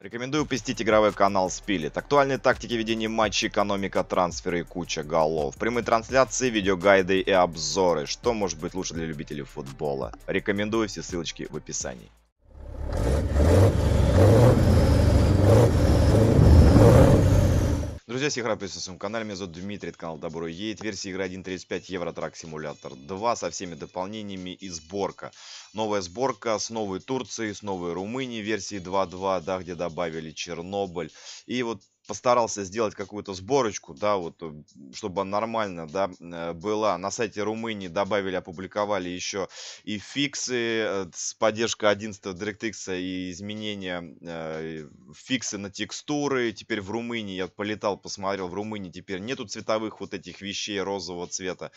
Рекомендую посетить игровой канал Спилит. Актуальные тактики ведения матчей, экономика, трансферы и куча голов. Прямые трансляции, видеогайды и обзоры. Что может быть лучше для любителей футбола? Рекомендую все ссылочки в описании. Друзья, всех рад приветствовать на своем канале. Меня зовут Дмитрий, это канал Добро Едет. Версия игры 1.35 Трак Симулятор 2 со всеми дополнениями и сборка. Новая сборка с новой Турцией, с новой Румынией версии 2.2, да, где добавили Чернобыль. И вот постарался сделать какую-то сборочку, да, вот, чтобы нормально, да, э, была. На сайте Румынии добавили, опубликовали еще и фиксы э, с поддержкой 11 DirectX и изменения э, фиксы на текстуры. Теперь в Румынии, я полетал, посмотрел, в Румынии теперь нету цветовых вот этих вещей розового цвета.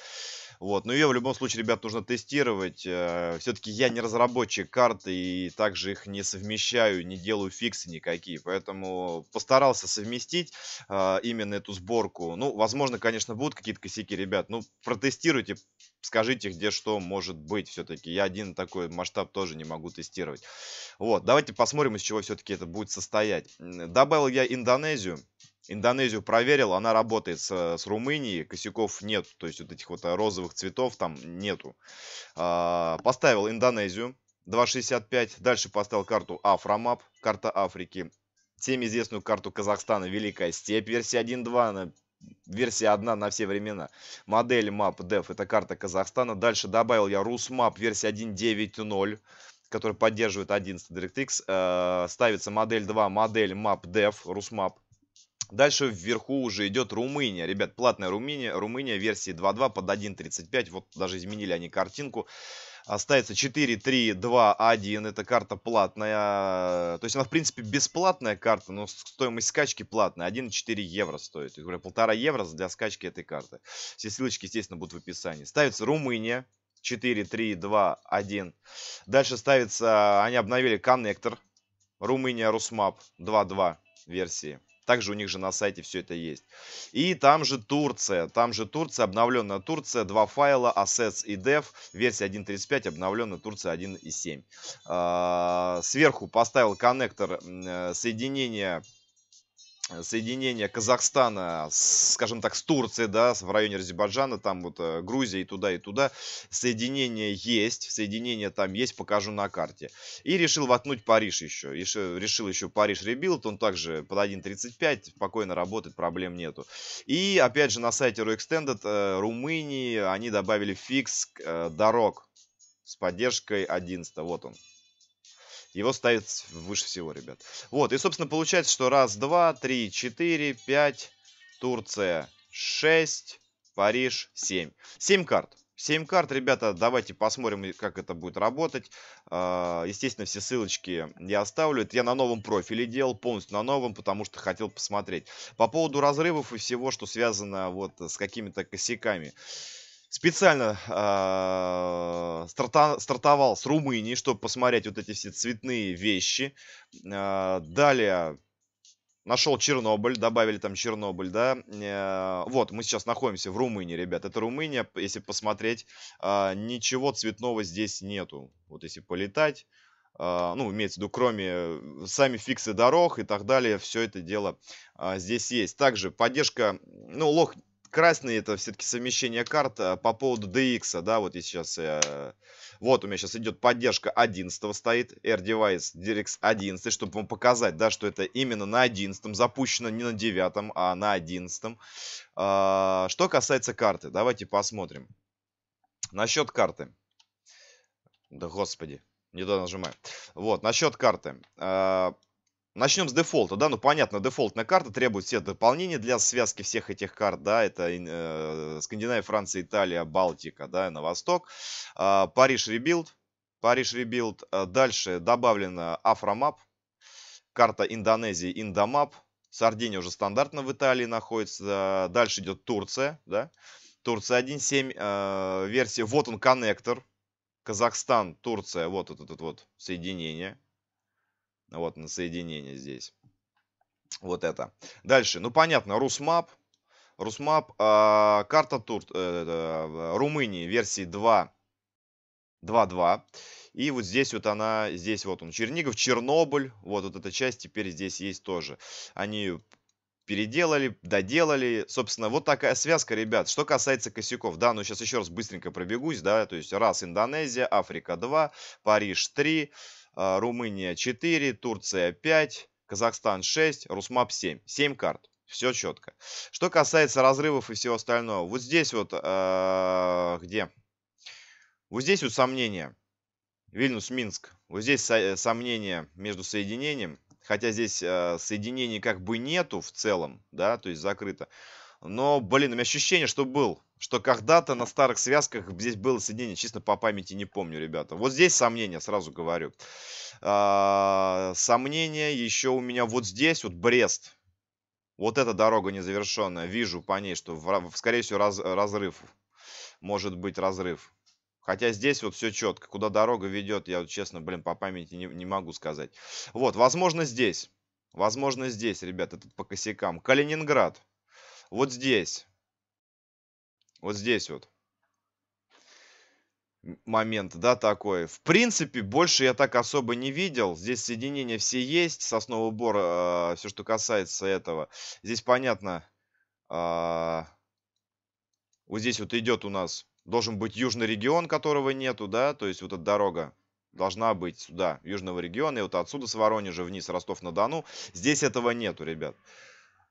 Вот, но ее в любом случае, ребят, нужно тестировать. Э, все-таки я не разработчик карты и также их не совмещаю, не делаю фиксы никакие. Поэтому постарался совместить э, именно эту сборку. Ну, возможно, конечно, будут какие-то косяки, ребят. Ну, протестируйте, скажите, где что может быть все-таки. Я один такой масштаб тоже не могу тестировать. Вот, давайте посмотрим, из чего все-таки это будет состоять. Добавил я Индонезию. Индонезию проверил, она работает с, э, с Румынией, косяков нет, то есть вот этих вот э, розовых цветов там нету. А, поставил Индонезию 2.65, дальше поставил карту Афромап, карта Африки. Всем известную карту Казахстана Великая Степь, версия 1.2, она версия одна на все времена. Модель Map Dev, это карта Казахстана. Дальше добавил я RusMap, версия 1.9.0 который поддерживает 11 DirectX, э, ставится модель 2, модель MapDev, RusMap, Дальше вверху уже идет Румыния. Ребят, платная Румыния. Румыния версии 2.2 под 1.35. Вот даже изменили они картинку. Остается 4, 3, 2, 1. Это карта платная. То есть она, в принципе, бесплатная карта, но стоимость скачки платная. 1,4 евро стоит. Я говорю, полтора евро для скачки этой карты. Все ссылочки, естественно, будут в описании. Ставится Румыния. 4, 3, 2, 1. Дальше ставится... Они обновили коннектор. Румыния, Русмап. 2.2 версии. Также у них же на сайте все это есть. И там же Турция. Там же Турция, обновленная Турция. Два файла, assets и dev. Версия 1.35, обновленная Турция 1.7. А, сверху поставил коннектор э, соединения соединение Казахстана, скажем так, с Турцией, да, в районе Азербайджана, там вот э, Грузия и туда, и туда. Соединение есть, соединение там есть, покажу на карте. И решил воткнуть Париж еще. Решил, решил еще Париж ребилд, он также под 1.35, спокойно работает, проблем нету. И опять же на сайте RoExtended э, Румынии они добавили фикс э, дорог с поддержкой 11, вот он его ставит выше всего, ребят. Вот, и, собственно, получается, что раз, два, три, четыре, пять, Турция, шесть, Париж, семь. Семь карт. Семь карт, ребята, давайте посмотрим, как это будет работать. А, естественно, все ссылочки я оставлю. Это я на новом профиле делал, полностью на новом, потому что хотел посмотреть. По поводу разрывов и всего, что связано вот с какими-то косяками специально а, стартовал с Румынии, чтобы посмотреть вот эти все цветные вещи. А, далее нашел Чернобыль, добавили там Чернобыль, да. Э, вот, мы сейчас находимся в Румынии, ребят. Это Румыния, если посмотреть, а, ничего цветного здесь нету. Вот если полетать, ну, имеется в виду, кроме э, сами фиксы дорог и так далее, все это дело здесь есть. Также поддержка, ну, лох красный это все-таки совмещение карт э, по поводу DX, да, вот я сейчас, э, вот у меня сейчас идет поддержка 11 стоит, Air AirDevice DX 11, чтобы вам показать, да, что это именно на 11 запущено, не на 9, а на 11. Э, а, что касается карты, давайте посмотрим. Насчет карты. Да господи, не то нажимаю. Вот, насчет карты. Э, Начнем с дефолта, да, ну понятно, дефолтная карта требует все дополнения для связки всех этих карт, да, это э, Скандинавия, Франция, Италия, Балтика, да, на восток, э, Париж ребилд, Париж ребилд, а, дальше добавлена Афромап, карта Индонезии, Индомап, Сардиния уже стандартно в Италии находится, дальше идет Турция, да, Турция 1.7, э, а, версия, вот он коннектор, Казахстан, Турция, вот это вот соединение, вот на соединение здесь. Вот это. Дальше. Ну, понятно, Русмап. Русмап, а, э, карта Тур, э, Румынии версии 2. 2.2. И вот здесь вот она, здесь вот он, Чернигов, Чернобыль, вот, вот эта часть теперь здесь есть тоже. Они переделали, доделали. Собственно, вот такая связка, ребят. Что касается косяков, да, ну сейчас еще раз быстренько пробегусь, да, то есть раз Индонезия, Африка 2, Париж 3, а, Румыния 4, Турция 5, Казахстан 6, Русмап 7. 7 карт. Все четко. Что касается разрывов и всего остального. Вот здесь вот... Э, где? Вот здесь вот сомнения. Вильнюс-Минск. Вот здесь со сомнения между соединением. Хотя здесь э, соединений как бы нету в целом, да, то есть закрыто. Но, блин, у меня ощущение, что был что когда-то на старых связках здесь было соединение. Честно, по памяти не помню, ребята. Вот здесь сомнения, сразу говорю. А, сомнения еще у меня вот здесь, вот Брест. Вот эта дорога незавершенная. Вижу по ней, что, скорее всего, раз, разрыв. Может быть, разрыв. Хотя здесь вот все четко. Куда дорога ведет, я честно, блин, по памяти не, не могу сказать. Вот, возможно, здесь. Возможно, здесь, ребят, этот по косякам. Калининград. Вот здесь. Вот здесь вот момент, да, такой. В принципе, больше я так особо не видел. Здесь соединения все есть, сосновый убор, э, а, все, что касается этого. Здесь понятно, э, вот здесь вот идет у нас, должен быть южный регион, которого нету, да, то есть вот эта дорога должна быть сюда, южного региона, и вот отсюда с Воронежа вниз, Ростов-на-Дону. Здесь этого нету, Ребят.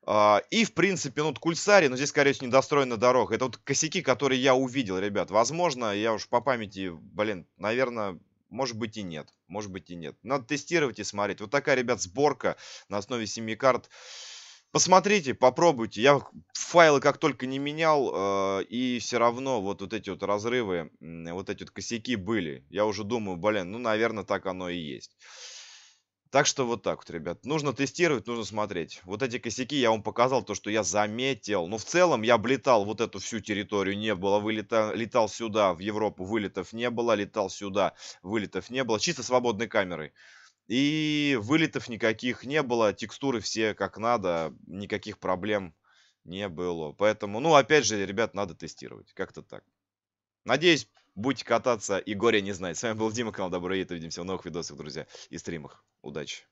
А, и, в принципе, ну, вот Кульсари, но здесь, скорее всего, недостроена дорога. Это вот косяки, которые я увидел, ребят. Возможно, я уж по памяти, блин, наверное, может быть и нет. Может быть и нет. Надо тестировать и смотреть. Вот такая, ребят, сборка на основе 7 карт. Посмотрите, попробуйте. Я файлы как только не менял, а, и все равно вот, вот эти вот разрывы, вот эти вот косяки были. Я уже думаю, блин, ну, наверное, так оно и есть. Так что вот так вот, ребят. Нужно тестировать, нужно смотреть. Вот эти косяки я вам показал, то, что я заметил. Но ну, в целом я облетал вот эту всю территорию, не было. Вылета, летал сюда, в Европу, вылетов не было. Летал сюда, вылетов не было. Чисто свободной камерой. И вылетов никаких не было. Текстуры все как надо. Никаких проблем не было. Поэтому, ну, опять же, ребят, надо тестировать. Как-то так. Надеюсь, Будете кататься и горе не знать. С вами был Дима, канал Добро Едет. Увидимся в новых видосах, друзья, и стримах. Удачи!